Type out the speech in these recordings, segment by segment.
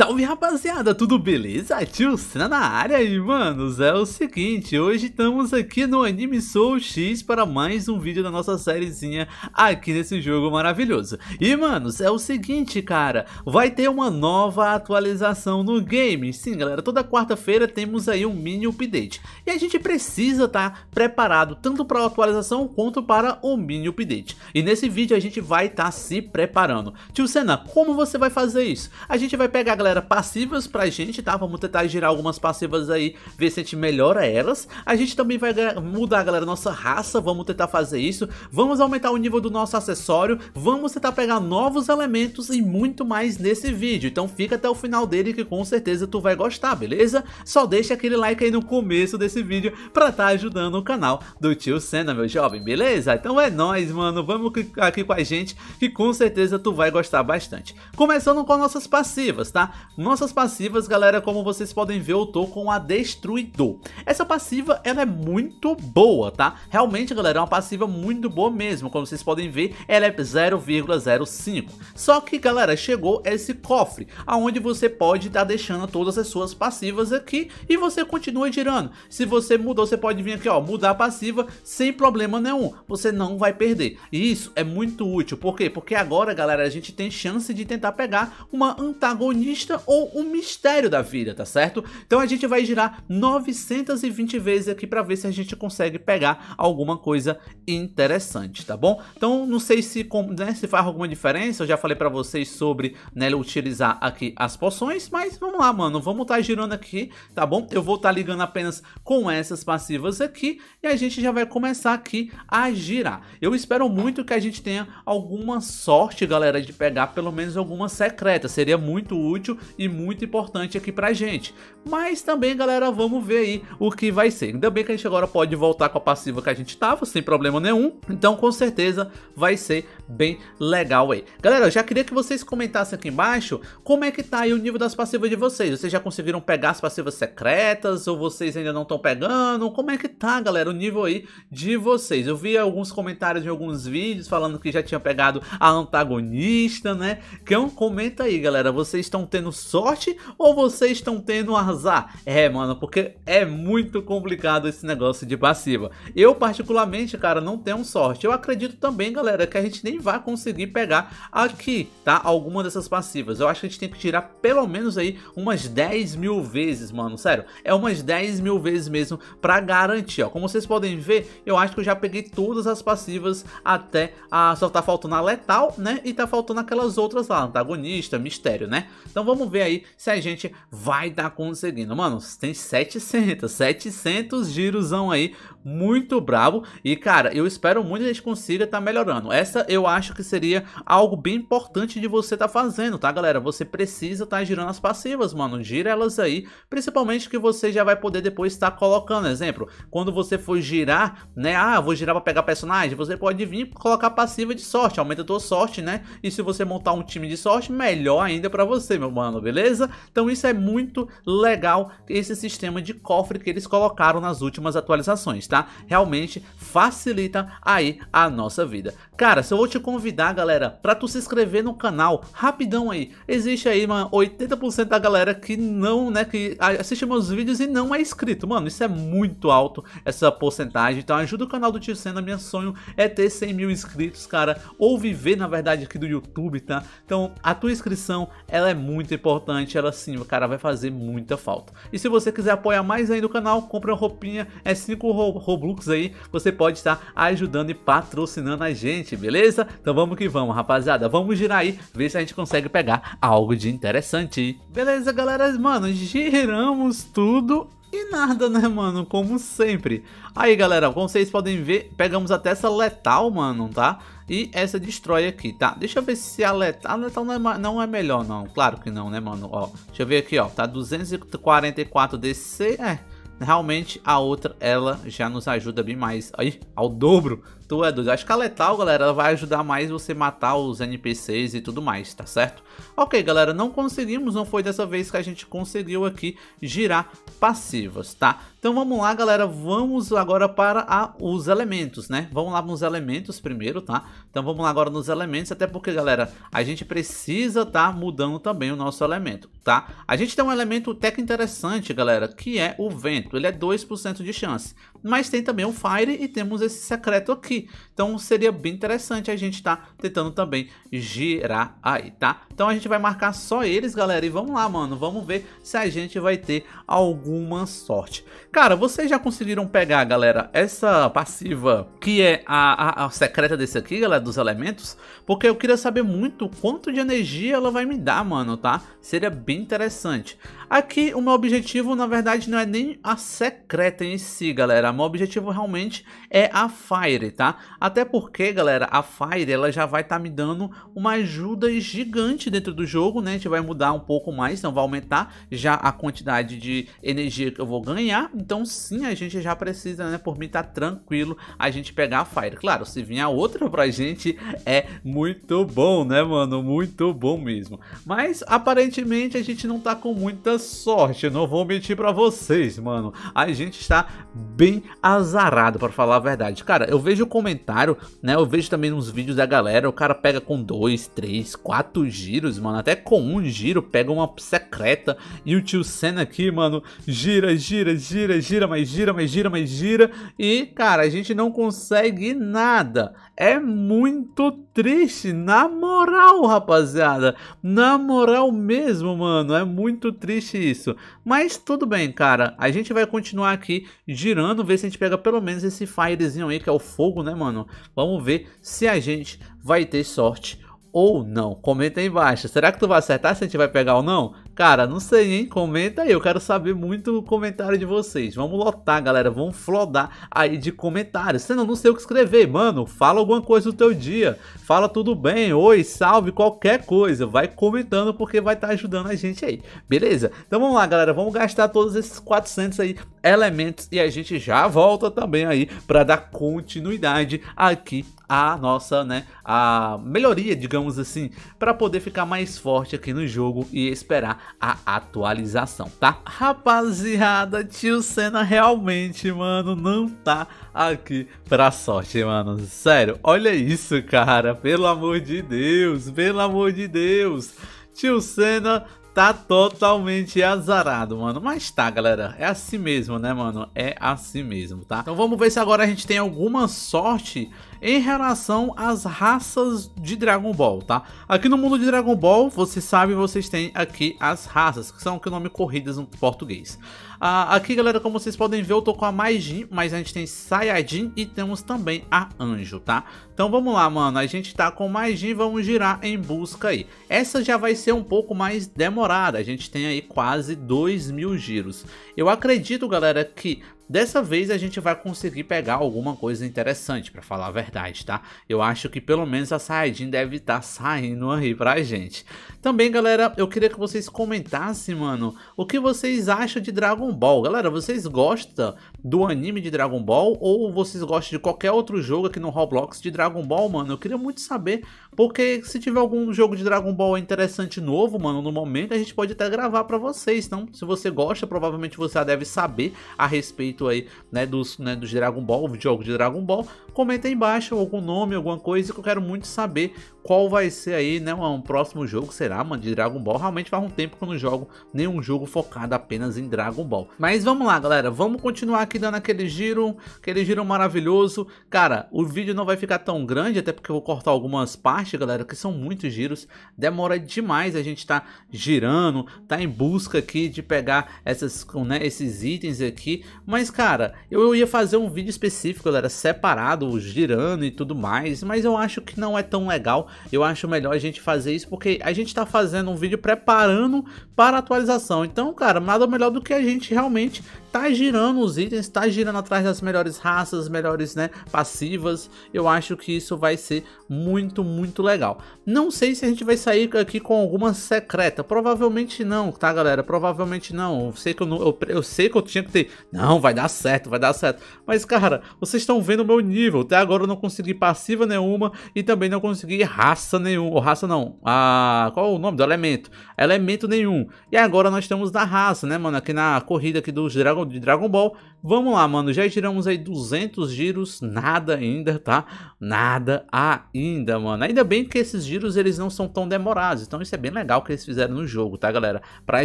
Salve rapaziada, tudo beleza? Tio Sena na área e manos, é o seguinte, hoje estamos aqui no Anime Soul X para mais um vídeo da nossa sériezinha aqui nesse jogo maravilhoso. E manos, é o seguinte cara, vai ter uma nova atualização no game, sim galera, toda quarta-feira temos aí um mini update. E a gente precisa estar tá preparado tanto para a atualização quanto para o mini update. E nesse vídeo a gente vai estar tá se preparando. Tio Sena, como você vai fazer isso? A gente vai pegar galera galera, passivas pra gente, tá? Vamos tentar gerar algumas passivas aí, ver se a gente melhora elas. A gente também vai mudar, galera, nossa raça, vamos tentar fazer isso. Vamos aumentar o nível do nosso acessório, vamos tentar pegar novos elementos e muito mais nesse vídeo. Então fica até o final dele que com certeza tu vai gostar, beleza? Só deixa aquele like aí no começo desse vídeo pra tá ajudando o canal do Tio Senna, meu jovem, beleza? Então é nóis, mano, vamos aqui com a gente que com certeza tu vai gostar bastante. Começando com nossas passivas, tá? Nossas passivas, galera, como vocês podem ver, eu tô com a Destruidor. Essa passiva, ela é muito boa, tá? Realmente, galera, é uma passiva muito boa mesmo. Como vocês podem ver, ela é 0,05. Só que, galera, chegou esse cofre, aonde você pode estar tá deixando todas as suas passivas aqui e você continua girando. Se você mudou, você pode vir aqui, ó, mudar a passiva sem problema nenhum. Você não vai perder. E isso é muito útil. Por quê? Porque agora, galera, a gente tem chance de tentar pegar uma antagonista pista ou o mistério da vida, tá certo? Então a gente vai girar 920 vezes aqui para ver se a gente consegue pegar alguma coisa interessante, tá bom? Então não sei se, né, se faz alguma diferença, eu já falei para vocês sobre né, utilizar aqui as poções, mas vamos lá, mano, vamos estar tá girando aqui, tá bom? Eu vou estar tá ligando apenas com essas passivas aqui e a gente já vai começar aqui a girar. Eu espero muito que a gente tenha alguma sorte, galera, de pegar pelo menos alguma secreta, seria muito útil útil e muito importante aqui pra gente. Mas também, galera, vamos ver aí o que vai ser. Ainda bem que a gente agora pode voltar com a passiva que a gente tava, sem problema nenhum. Então, com certeza, vai ser bem legal aí. Galera, eu já queria que vocês comentassem aqui embaixo como é que tá aí o nível das passivas de vocês. Vocês já conseguiram pegar as passivas secretas ou vocês ainda não estão pegando? Como é que tá, galera, o nível aí de vocês? Eu vi alguns comentários em alguns vídeos falando que já tinha pegado a antagonista, né? Então, comenta aí, galera. Vocês estão tendo tendo sorte ou vocês estão tendo azar? É, mano, porque é muito complicado esse negócio de passiva. Eu, particularmente, cara, não tenho sorte. Eu acredito também, galera, que a gente nem vai conseguir pegar aqui, tá? Alguma dessas passivas. Eu acho que a gente tem que tirar pelo menos aí umas 10 mil vezes, mano. Sério, é umas 10 mil vezes mesmo pra garantir, ó. Como vocês podem ver, eu acho que eu já peguei todas as passivas até a... Ah, só tá faltando a letal, né? E tá faltando aquelas outras lá, antagonista, mistério, né? Então vamos ver aí se a gente vai estar tá conseguindo. Mano, tem 700, 700 girosão aí, muito bravo. E, cara, eu espero muito que a gente consiga estar tá melhorando. Essa eu acho que seria algo bem importante de você estar tá fazendo, tá, galera? Você precisa estar tá girando as passivas, mano. Gira elas aí, principalmente que você já vai poder depois estar tá colocando. Exemplo, quando você for girar, né? Ah, vou girar para pegar personagem. Você pode vir colocar passiva de sorte, aumenta a tua sorte, né? E se você montar um time de sorte, melhor ainda para você, meu mano humano, beleza? Então isso é muito legal, esse sistema de cofre que eles colocaram nas últimas atualizações, tá? Realmente facilita aí a nossa vida. Cara, se eu vou te convidar, galera, pra tu se inscrever no canal, rapidão aí. Existe aí, mano, 80% da galera que não, né, que assiste meus vídeos e não é inscrito. Mano, isso é muito alto, essa porcentagem. Então ajuda o canal do Tio Senna, meu sonho é ter 100 mil inscritos, cara. Ou viver, na verdade, aqui do YouTube, tá? Então a tua inscrição, ela é muito muito importante, ela sim, o cara vai fazer muita falta. E se você quiser apoiar mais ainda o canal, compra uma roupinha, é 5 Robux aí, você pode estar ajudando e patrocinando a gente, beleza? Então vamos que vamos, rapaziada, vamos girar aí, ver se a gente consegue pegar algo de interessante. Beleza, galera, mano, giramos tudo e nada, né, mano? Como sempre. Aí, galera, como vocês podem ver, pegamos até essa letal, mano, tá? E essa destrói aqui, tá? Deixa eu ver se a letal... A letal não é, não é melhor, não. Claro que não, né, mano? Ó, deixa eu ver aqui, ó. Tá 244 DC. É, realmente a outra, ela já nos ajuda bem mais. Aí, ao dobro, tu é doido. A letal, galera, ela vai ajudar mais você matar os NPCs e tudo mais, tá certo? Ok, galera, não conseguimos, não foi dessa vez que a gente conseguiu aqui girar passivas, tá? Então vamos lá, galera, vamos agora para a, os elementos, né? Vamos lá nos elementos primeiro, tá? Então vamos lá agora nos elementos, até porque, galera, a gente precisa tá mudando também o nosso elemento, tá? A gente tem um elemento até que interessante, galera, que é o vento. Ele é 2% de chance mas tem também o Fire e temos esse secreto aqui. Então seria bem interessante a gente estar tá tentando também girar aí, tá? Então a gente vai marcar só eles, galera, e vamos lá, mano, vamos ver se a gente vai ter alguma sorte. Cara, vocês já conseguiram pegar, galera, essa passiva que é a, a, a secreta desse aqui, galera, dos elementos? Porque eu queria saber muito quanto de energia ela vai me dar, mano, tá? Seria bem interessante. Aqui o meu objetivo, na verdade, não é nem a secreta em si, galera. O meu objetivo realmente é a Fire, tá? Até porque, galera, a Fire ela já vai estar tá me dando uma ajuda gigante dentro do jogo, né? A gente vai mudar um pouco mais, então vai aumentar já a quantidade de energia que eu vou ganhar. Então sim, a gente já precisa, né? Por mim tá tranquilo a gente pegar a Fire. Claro, se vier outra pra gente é muito bom, né, mano? Muito bom mesmo. Mas aparentemente a gente não tá com muita sorte, não vou mentir para vocês, mano. A gente está bem azarado, para falar a verdade. Cara, eu vejo comentário, né? Eu vejo também nos vídeos da galera, o cara pega com dois, três, quatro giros, mano. Até com um giro pega uma secreta. E o tio Senna aqui, mano, gira, gira, gira, gira, mas gira, mas gira, mas gira. E, cara, a gente não consegue nada. É muito triste, na moral, rapaziada. Na moral mesmo, mano. É muito triste isso. Mas tudo bem, cara. A gente vai continuar aqui girando, ver se a gente pega pelo menos esse firezinho aí, que é o fogo, né, mano? Vamos ver se a gente vai ter sorte ou não. Comenta aí embaixo. Será que tu vai acertar se a gente vai pegar ou não? Cara, não sei, hein? Comenta aí. Eu quero saber muito o comentário de vocês. Vamos lotar, galera. Vamos flodar aí de comentários. Senão, não sei o que escrever. Mano, fala alguma coisa do teu dia. Fala tudo bem. Oi, salve, qualquer coisa. Vai comentando porque vai estar tá ajudando a gente aí. Beleza? Então vamos lá, galera. Vamos gastar todos esses 400 aí elementos e a gente já volta também aí para dar continuidade aqui à nossa, né, a melhoria, digamos assim, para poder ficar mais forte aqui no jogo e esperar a atualização, tá? Rapaziada, tio Senna realmente, mano, não tá aqui pra sorte, mano. Sério, olha isso, cara. Pelo amor de Deus, pelo amor de Deus. Tio Senna Tá totalmente azarado, mano. Mas tá, galera. É assim mesmo, né, mano? É assim mesmo, tá? Então vamos ver se agora a gente tem alguma sorte em relação às raças de Dragon Ball, tá? Aqui no mundo de Dragon Ball, você sabe, vocês têm aqui as raças, que são que nome corridas no português. Ah, aqui, galera, como vocês podem ver, eu tô com a Maijin, mas a gente tem Sayajin e temos também a Anjo, tá? Então vamos lá, mano, a gente tá com mais vamos girar em busca aí. Essa já vai ser um pouco mais demorada, a gente tem aí quase 2 mil giros. Eu acredito, galera, que Dessa vez a gente vai conseguir pegar alguma coisa interessante, para falar a verdade, tá? Eu acho que pelo menos a Saiyajin deve estar tá saindo aí pra gente. Também, galera, eu queria que vocês comentassem, mano, o que vocês acham de Dragon Ball. Galera, vocês gostam do anime de Dragon Ball ou vocês gostam de qualquer outro jogo aqui no Roblox de Dragon Ball, mano. Eu queria muito saber, porque se tiver algum jogo de Dragon Ball interessante novo, mano, no momento a gente pode até gravar para vocês. Então, se você gosta, provavelmente você já deve saber a respeito aí, né, dos, né, dos Dragon Ball, jogo de Dragon Ball. Comenta aí embaixo algum nome, alguma coisa que eu quero muito saber qual vai ser aí, né, um próximo jogo, será, mano, de Dragon Ball. Realmente faz um tempo que eu não jogo nenhum jogo focado apenas em Dragon Ball. Mas vamos lá, galera, vamos continuar aqui aqui dando aquele giro, aquele giro maravilhoso. Cara, o vídeo não vai ficar tão grande, até porque eu vou cortar algumas partes, galera, que são muitos giros. Demora demais a gente tá girando, tá em busca aqui de pegar essas, né, esses itens aqui. Mas, cara, eu ia fazer um vídeo específico, galera, separado, girando e tudo mais. Mas eu acho que não é tão legal. Eu acho melhor a gente fazer isso, porque a gente tá fazendo um vídeo preparando para atualização. Então, cara, nada melhor do que a gente realmente tá girando os itens, tá girando atrás das melhores raças, melhores né, passivas. Eu acho que isso vai ser muito, muito legal. Não sei se a gente vai sair aqui com alguma secreta. Provavelmente não, tá, galera? Provavelmente não. Eu sei que eu, não, eu, eu sei que eu tinha que ter. Não, vai dar certo, vai dar certo. Mas, cara, vocês estão vendo o meu nível. Até agora eu não consegui passiva nenhuma e também não consegui raça nenhuma. Ou raça não. Ah, qual o nome do elemento? Elemento nenhum. E agora nós estamos na raça, né, mano? Aqui na corrida aqui dos dragões Dragon, de Dragon Ball. Vamos lá, mano, já giramos aí 200 giros, nada ainda, tá? Nada ainda, mano. Ainda bem que esses giros, eles não são tão demorados, então isso é bem legal que eles fizeram no jogo, tá, galera? Pra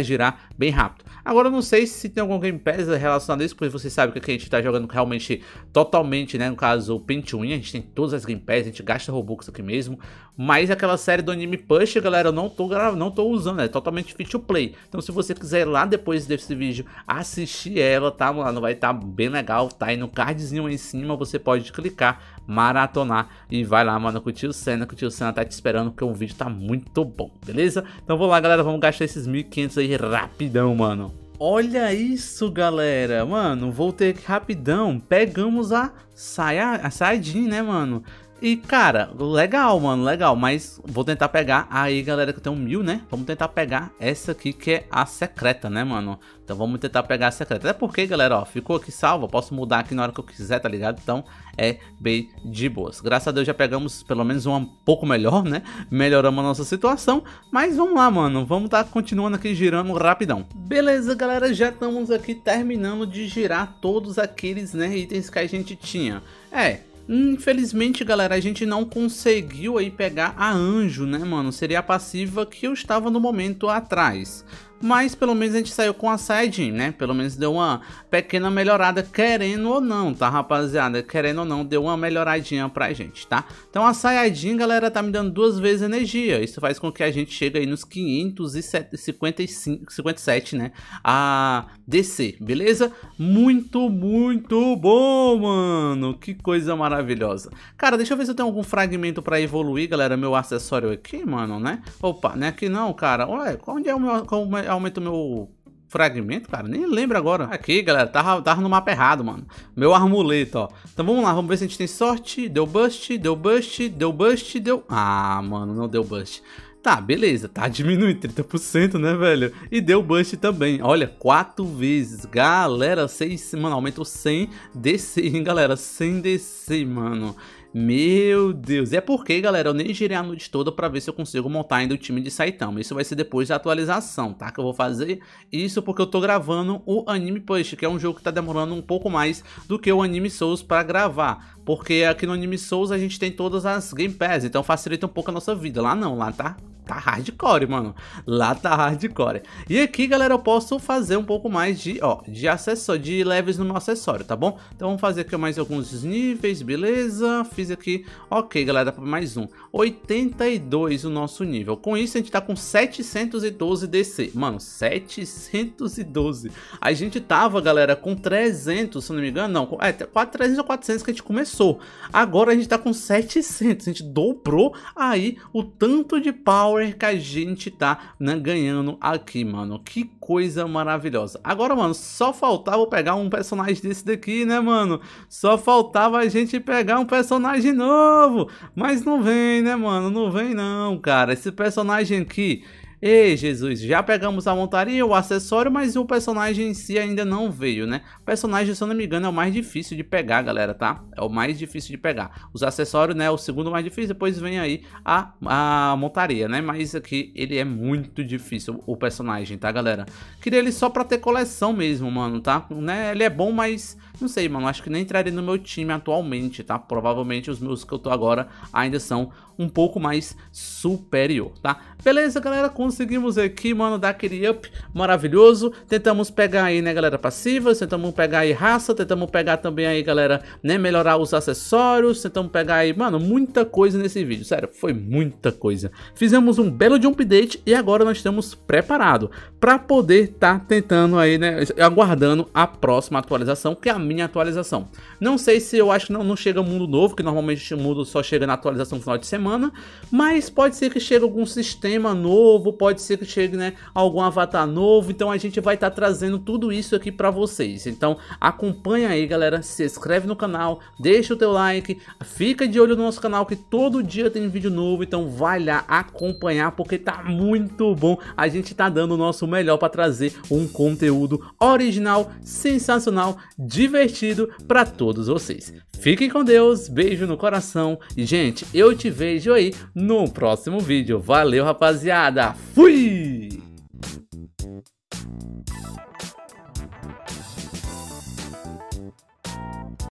girar bem rápido. Agora, eu não sei se tem algum Game Pass relacionado a isso, porque você sabe que aqui a gente tá jogando realmente, totalmente, né, no caso, o Pin to a gente tem todas as Game Pass, a gente gasta Robux aqui mesmo, mas aquela série do Anime Push, galera, eu não tô, não tô usando, é totalmente fit to play. Então, se você quiser ir lá depois desse vídeo assistir ela, tá, mano? Vai estar tá bem legal. Tá aí no cardzinho aí em cima, você pode clicar, maratonar e vai lá, mano, com o tio Senna, que o tio Senna tá te esperando, porque o vídeo tá muito bom, beleza? Então vou lá, galera, vamos gastar esses 1.500 aí rapidão, mano. Olha isso, galera. Mano, voltei aqui rapidão. Pegamos a, saia, a Saiyajin, né, mano? E, cara, legal, mano, legal. Mas vou tentar pegar. Aí, galera, que eu tenho mil, né? Vamos tentar pegar essa aqui, que é a secreta, né, mano? Então vamos tentar pegar a secreta. Até porque, galera, ó, ficou aqui salva. Posso mudar aqui na hora que eu quiser, tá ligado? Então é bem de boas. Graças a Deus já pegamos pelo menos um pouco melhor, né? Melhoramos a nossa situação. Mas vamos lá, mano. Vamos tá continuando aqui girando rapidão. Beleza, galera. Já estamos aqui terminando de girar todos aqueles, né, itens que a gente tinha. É, Infelizmente, galera, a gente não conseguiu aí pegar a Anjo, né, mano? Seria a passiva que eu estava no momento atrás mas pelo menos a gente saiu com a side, né? Pelo menos deu uma pequena melhorada, querendo ou não, tá, rapaziada? Querendo ou não, deu uma melhoradinha pra gente, tá? Então a Saiyajin, galera, tá me dando duas vezes energia. Isso faz com que a gente chegue aí nos 557, né? A DC, beleza? Muito, muito bom, mano! Que coisa maravilhosa. Cara, deixa eu ver se eu tenho algum fragmento pra evoluir, galera, meu acessório aqui, mano, né? Opa, né? Aqui não, cara. Ué, onde é o meu aumento meu fragmento, cara? Nem lembro agora. Aqui, galera, tava, tava no mapa errado, mano. Meu armuleto, ó. Então vamos lá, vamos ver se a gente tem sorte. Deu bust, deu bust, deu bust, deu... Ah, mano, não deu bust. Tá, beleza, tá diminuindo 30%, né, velho? E deu bust também, olha, quatro vezes, galera, seis mano, aumentou 100 DC, hein, galera, 100 DC, mano. Meu Deus, é porque, galera, eu nem girei a noite toda pra ver se eu consigo montar ainda o time de Saitama. Isso vai ser depois da atualização, tá? Que eu vou fazer isso porque eu tô gravando o Anime Push, que é um jogo que tá demorando um pouco mais do que o Anime Souls pra gravar. Porque aqui no Anime Souls a gente tem todas as Game Pass, então facilita um pouco a nossa vida. Lá não, lá tá tá hardcore, mano. Lá tá hardcore. E aqui, galera, eu posso fazer um pouco mais de, ó, de acessório, de levels no meu acessório, tá bom? Então vamos fazer aqui mais alguns níveis, beleza? Fiz aqui, ok, galera, dá pra mais um. 82 o nosso nível. Com isso, a gente tá com 712 DC. Mano, 712. A gente tava, galera, com 300, se não me engano, não, é, 300 ou 400 que a gente começou. Agora a gente tá com 700, a gente dobrou aí o tanto de power power que a gente tá né, ganhando aqui, mano. Que coisa maravilhosa. Agora, mano, só faltava pegar um personagem desse daqui, né, mano? Só faltava a gente pegar um personagem novo. Mas não vem, né, mano? Não vem não, cara. Esse personagem aqui, Ei, Jesus, já pegamos a montaria, o acessório, mas o personagem em si ainda não veio, né? O personagem, se eu não me engano, é o mais difícil de pegar, galera, tá? É o mais difícil de pegar. Os acessórios, né, é o segundo mais difícil, depois vem aí a, a montaria, né? Mas aqui ele é muito difícil, o personagem, tá, galera? Queria ele só pra ter coleção mesmo, mano, tá? Né? Ele é bom, mas não sei, mano, acho que nem entraria no meu time atualmente, tá? Provavelmente os meus que eu tô agora ainda são um pouco mais superior, tá? Beleza, galera, conseguimos aqui, mano, dar aquele up maravilhoso. Tentamos pegar aí, né, galera, passivas, tentamos pegar aí raça, tentamos pegar também aí, galera, né, melhorar os acessórios, tentamos pegar aí, mano, muita coisa nesse vídeo, sério, foi muita coisa. Fizemos um belo de update e agora nós estamos preparados para poder estar tá tentando aí, né, aguardando a próxima atualização, que é a minha atualização. Não sei se eu acho que não, não chega mundo novo, que normalmente o mundo só chega na atualização no final de semana, mas pode ser que chegue algum sistema novo, pode ser que chegue né, algum avatar novo, então a gente vai estar tá trazendo tudo isso aqui para vocês. Então acompanha aí galera, se inscreve no canal, deixa o teu like, fica de olho no nosso canal que todo dia tem vídeo novo, então vai lá acompanhar porque tá muito bom, a gente tá dando o nosso melhor para trazer um conteúdo original, sensacional, divertido divertido para todos vocês. Fiquem com Deus, beijo no coração. E, gente, eu te vejo aí no próximo vídeo. Valeu, rapaziada. Fui!